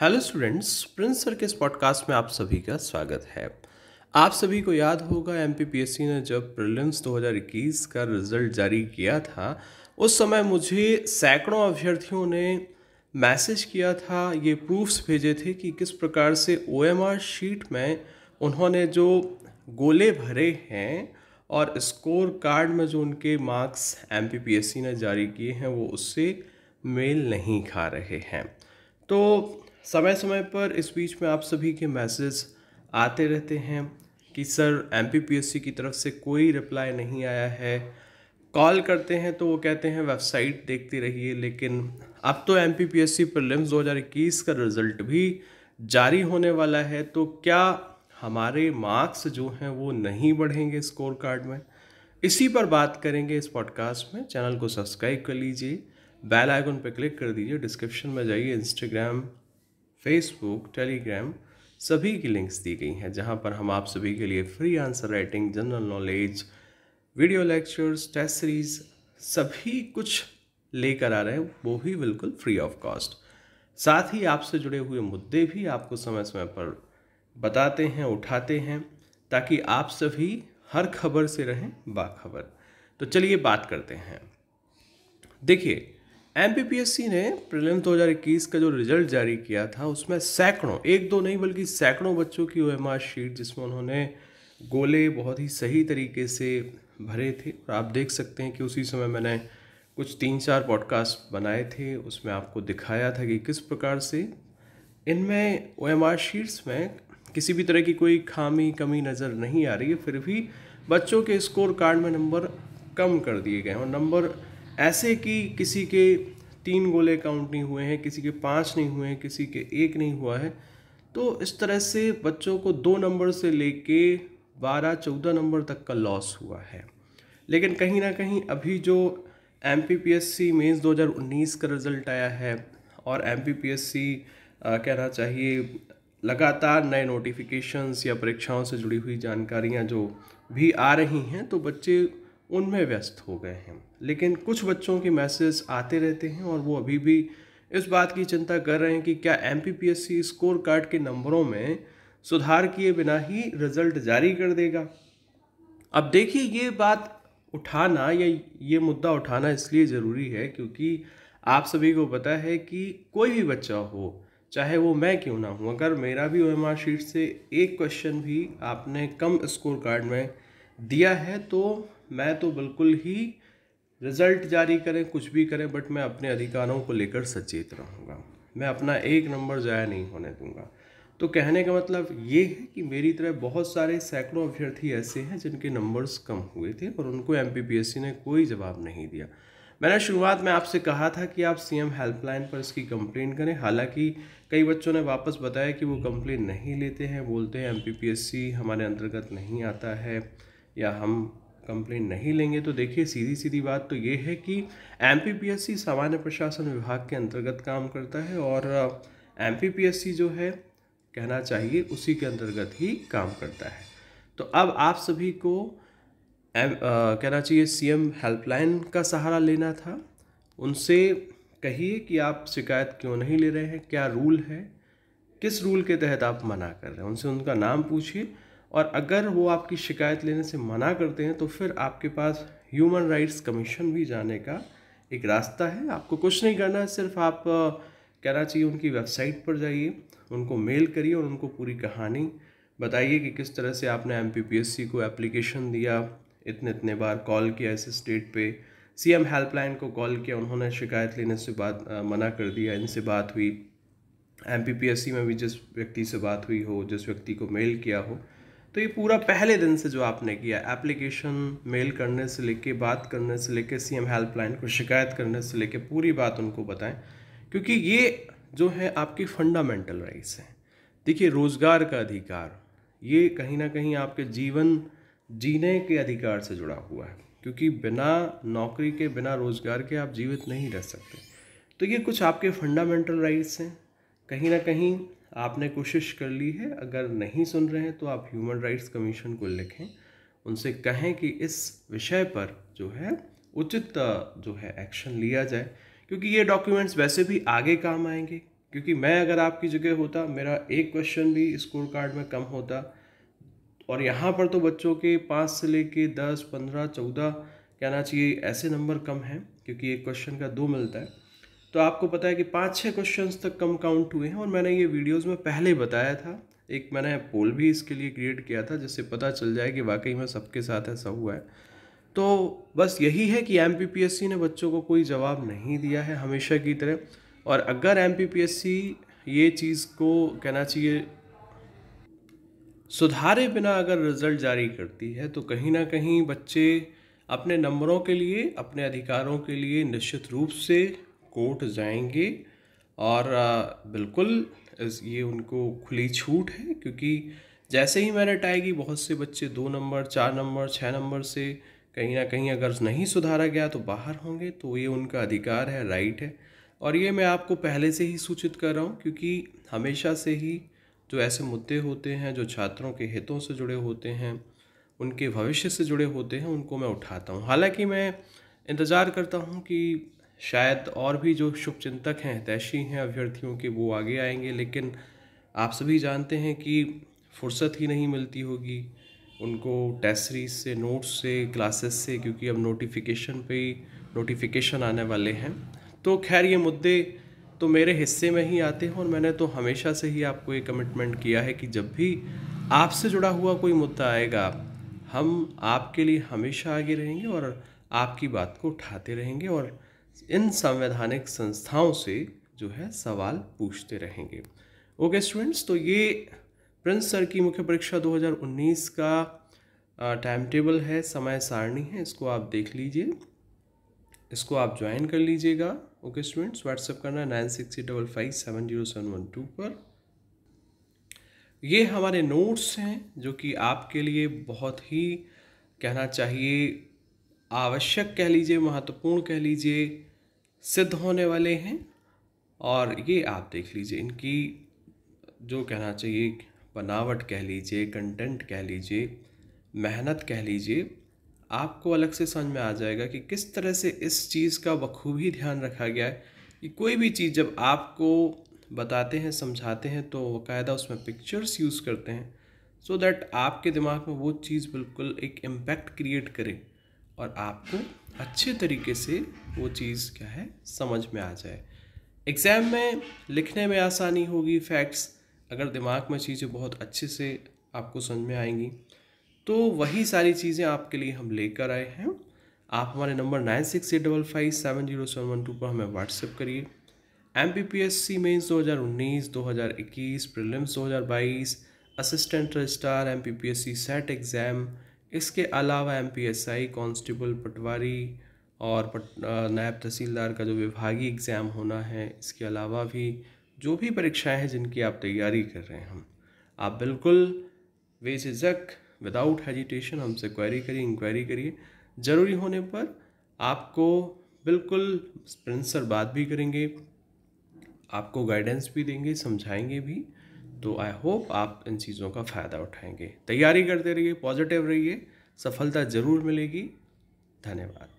hello students Prince sir के इस podcast में आप सभी का स्वागत है आप सभी को याद होगा एम ने जब प्रीलिम्स 2021 का रिजल्ट जारी किया था उस समय मुझे सैकड़ों अभ्यर्थियों ने मैसेज किया था ये प्रूफ्स भेजे थे कि किस प्रकार से ओ शीट में उन्होंने जो गोले भरे हैं और स्कोर कार्ड में जो उनके मार्क्स एम ने जारी किए हैं वो उससे मेल नहीं खा रहे हैं तो समय समय पर इस बीच में आप सभी के मैसेज आते रहते हैं कि सर एम की तरफ से कोई रिप्लाई नहीं आया है कॉल करते हैं तो वो कहते हैं वेबसाइट देखते रहिए लेकिन अब तो M P P S C prelims दो का रिज़ल्ट भी जारी होने वाला है तो क्या हमारे मार्क्स जो हैं वो नहीं बढ़ेंगे स्कोर कार्ड में इसी पर बात करेंगे इस पॉडकास्ट में चैनल को सब्सक्राइब कर लीजिए बेल आइकन पर क्लिक कर दीजिए डिस्क्रिप्शन में जाइए इंस्टाग्राम फेसबुक टेलीग्राम सभी की लिंक्स दी गई हैं जहां पर हम आप सभी के लिए free answer writing general knowledge video lectures test series सभी कुछ लेकर आ रहे हैं वो भी बिल्कुल फ्री ऑफ कॉस्ट साथ ही आपसे जुड़े हुए मुद्दे भी आपको समय समय पर बताते हैं उठाते हैं ताकि आप सभी हर खबर से रहें बाखबर तो चलिए बात करते हैं देखिए एम ने प्रिलिम्स 2021 का जो रिजल्ट जारी किया था उसमें सैकड़ों एक दो नहीं बल्कि सैकड़ों बच्चों की ओ शीट जिसमें उन्होंने गोले बहुत ही सही तरीके से भरे थे और आप देख सकते हैं कि उसी समय मैंने कुछ तीन चार पॉडकास्ट बनाए थे उसमें आपको दिखाया था कि किस प्रकार से इनमें ओ एम शीट्स में किसी भी तरह की कोई खामी कमी नज़र नहीं आ रही है फिर भी बच्चों के स्कोर कार्ड में नंबर कम कर दिए गए और नंबर ऐसे कि किसी के तीन गोले काउंट नहीं हुए हैं किसी के पाँच नहीं हुए हैं किसी के एक नहीं हुआ है तो इस तरह से बच्चों को दो नंबर से लेके बारह चौदह नंबर तक का लॉस हुआ है लेकिन कहीं ना कहीं अभी जो M P P S C mains दो हज़ार उन्नीस का रिज़ल्ट आया है और M P P S C कहना चाहिए लगातार नए नोटिफिकेशंस या परीक्षाओं से जुड़ी हुई जानकारियां जो भी आ रही हैं तो बच्चे उनमें व्यस्त हो गए हैं लेकिन कुछ बच्चों के मैसेज आते रहते हैं और वो अभी भी इस बात की चिंता कर रहे हैं कि क्या एम स्कोर कार्ड के नंबरों में सुधार किए बिना ही रिजल्ट जारी कर देगा अब देखिए ये बात उठाना या ये मुद्दा उठाना इसलिए ज़रूरी है क्योंकि आप सभी को पता है कि कोई भी बच्चा हो चाहे वो मैं क्यों ना हूँ अगर मेरा भी ओ शीट से एक क्वेश्चन भी आपने कम स्कोर कार्ड में दिया है तो मैं तो बिल्कुल ही रिज़ल्ट जारी करें कुछ भी करें बट मैं अपने अधिकारों को लेकर सचेत रहूँगा मैं अपना एक नंबर ज़ाया नहीं होने दूँगा तो कहने का मतलब ये है कि मेरी तरह बहुत सारे सैकड़ों अभ्यर्थी ऐसे हैं जिनके नंबर्स कम हुए थे और उनको एम ने कोई जवाब नहीं दिया मैंने शुरुआत में आपसे कहा था कि आप सीएम हेल्पलाइन पर इसकी कंप्लेन करें हालांकि कई बच्चों ने वापस बताया कि वो कंप्लेन नहीं लेते हैं बोलते हैं एम हमारे अंतर्गत नहीं आता है या हम कंप्लेन नहीं लेंगे तो देखिए सीधी सीधी बात तो ये है कि एम सामान्य प्रशासन विभाग के अंतर्गत काम करता है और एम जो है कहना चाहिए उसी के अंतर्गत ही काम करता है तो अब आप सभी को एम कहना चाहिए सीएम हेल्पलाइन का सहारा लेना था उनसे कहिए कि आप शिकायत क्यों नहीं ले रहे हैं क्या रूल है किस रूल के तहत आप मना कर रहे हैं उनसे उनका नाम पूछिए और अगर वो आपकी शिकायत लेने से मना करते हैं तो फिर आपके पास ह्यूमन राइट्स कमीशन भी जाने का एक रास्ता है आपको कुछ नहीं करना है सिर्फ आप कहना चाहिए उनकी वेबसाइट पर जाइए उनको मेल करिए और उनको पूरी कहानी बताइए कि किस तरह से आपने एम को एप्लीकेशन दिया इतने इतने बार कॉल किया इस स्टेट पे सीएम हेल्पलाइन को कॉल किया उन्होंने शिकायत लेने से बात आ, मना कर दिया इनसे बात हुई एम में भी जिस व्यक्ति से बात हुई हो जिस व्यक्ति को मेल किया हो तो ये पूरा पहले दिन से जो आपने किया एप्लीकेशन मेल करने से लेके बात करने से लेके सीएम हेल्पलाइन को शिकायत करने से लेके पूरी बात उनको बताएं क्योंकि ये जो है आपकी फंडामेंटल राइट्स हैं देखिए रोज़गार का अधिकार ये कहीं ना कहीं आपके जीवन जीने के अधिकार से जुड़ा हुआ है क्योंकि बिना नौकरी के बिना रोज़गार के आप जीवित नहीं रह सकते तो ये कुछ आपके फंडामेंटल राइट्स हैं कहीं ना कहीं आपने कोशिश कर ली है अगर नहीं सुन रहे हैं तो आप ह्यूमन राइट्स कमीशन को लिखें उनसे कहें कि इस विषय पर जो है उचित जो है एक्शन लिया जाए क्योंकि ये डॉक्यूमेंट्स वैसे भी आगे काम आएंगे क्योंकि मैं अगर आपकी जगह होता मेरा एक क्वेश्चन भी स्कोर कार्ड में कम होता और यहाँ पर तो बच्चों के पाँच से लेके दस पंद्रह चौदह कहना चाहिए ऐसे नंबर कम हैं क्योंकि एक क्वेश्चन का दो मिलता है तो आपको पता है कि पाँच छः क्वेश्चन तक कम काउंट हुए हैं और मैंने ये वीडियोज़ में पहले बताया था एक मैंने पोल भी इसके लिए क्रिएट किया था जिससे पता चल जाए कि वाकई में सबके साथ ऐसा हुआ है तो बस यही है कि एम ने बच्चों को कोई जवाब नहीं दिया है हमेशा की तरह और अगर एम ये चीज़ को कहना चाहिए सुधारे बिना अगर रिज़ल्ट जारी करती है तो कहीं ना कहीं बच्चे अपने नंबरों के लिए अपने अधिकारों के लिए निश्चित रूप से कोर्ट जाएंगे और बिल्कुल ये उनको खुली छूट है क्योंकि जैसे ही मैरिट आएगी बहुत से बच्चे दो नंबर चार नंबर छः नंबर से कहीं ना कहीं अगर नहीं सुधारा गया तो बाहर होंगे तो ये उनका अधिकार है राइट है और ये मैं आपको पहले से ही सूचित कर रहा हूँ क्योंकि हमेशा से ही जो ऐसे मुद्दे होते हैं जो छात्रों के हितों से जुड़े होते हैं उनके भविष्य से जुड़े होते हैं उनको मैं उठाता हूँ हालांकि मैं इंतज़ार करता हूँ कि शायद और भी जो शुभचिंतक हैं तैशी हैं अभ्यर्थियों के वो आगे आएंगे लेकिन आप सभी जानते हैं कि फुर्सत ही नहीं मिलती होगी उनको टेस्ट सीरीज से नोट्स से क्लासेस से क्योंकि अब नोटिफिकेशन पे ही नोटिफिकेशन आने वाले हैं तो खैर ये मुद्दे तो मेरे हिस्से में ही आते हैं और मैंने तो हमेशा से ही आपको ये कमिटमेंट किया है कि जब भी आपसे जुड़ा हुआ कोई मुद्दा आएगा हम आपके लिए हमेशा आगे रहेंगे और आपकी बात को उठाते रहेंगे और इन संवैधानिक संस्थाओं से जो है सवाल पूछते रहेंगे ओके स्टूडेंट्स तो ये प्रिंस सर की मुख्य परीक्षा 2019 का टाइम टेबल है समय सारणी है इसको आप देख लीजिए इसको आप ज्वाइन कर लीजिएगा ओके स्टूडेंट्स व्हाट्सएप करना nine six eight double five seven zero seven one two पर ये हमारे नोट्स हैं जो कि आपके लिए बहुत ही कहना चाहिए आवश्यक कह लीजिए महत्वपूर्ण कह लीजिए सिद्ध होने वाले हैं और ये आप देख लीजिए इनकी जो कहना चाहिए बनावट कह लीजिए कंटेंट कह लीजिए मेहनत कह लीजिए आपको अलग से समझ में आ जाएगा कि किस तरह से इस चीज़ का बखूबी ध्यान रखा गया है कि कोई भी चीज़ जब आपको बताते हैं समझाते हैं तो बाकायदा उसमें पिक्चर्स यूज़ करते हैं सो so दैट आपके दिमाग में वो चीज़ बिल्कुल एक इम्पैक्ट क्रिएट करे और आपको अच्छे तरीके से वो चीज़ क्या है समझ में आ जाए एग्ज़ाम में लिखने में आसानी होगी फैक्ट्स अगर दिमाग में चीज़ें बहुत अच्छे से आपको समझ में आएंगी तो वही सारी चीज़ें आपके लिए हम लेकर आए हैं आप हमारे number nine six eight double five seven zero seven one two पर हमें व्हाट्सएप करिए M P P S C mains दो हज़ार उन्नीस दो हज़ार इक्कीस प्रिलिम्स दो हज़ार बाईस assistant registrar M P P S C set exam इसके अलावा M P S I constable patwari और पट, नायब तहसीलदार का जो विभागीय एग्ज़ाम होना है इसके अलावा भी जो भी परीक्षाएं हैं जिनकी आप तैयारी कर रहे हैं हम आप बिल्कुल बेझिझक विदाउट हेजिटेशन हमसे क्वेरी करिए इंक्वायरी करिए ज़रूरी होने पर आपको बिल्कुल प्रिंसर बात भी करेंगे आपको गाइडेंस भी देंगे समझाएंगे भी तो आई होप आप इन चीज़ों का फ़ायदा उठाएंगे तैयारी करते रहिए पॉजिटिव रहिए सफलता ज़रूर मिलेगी धन्यवाद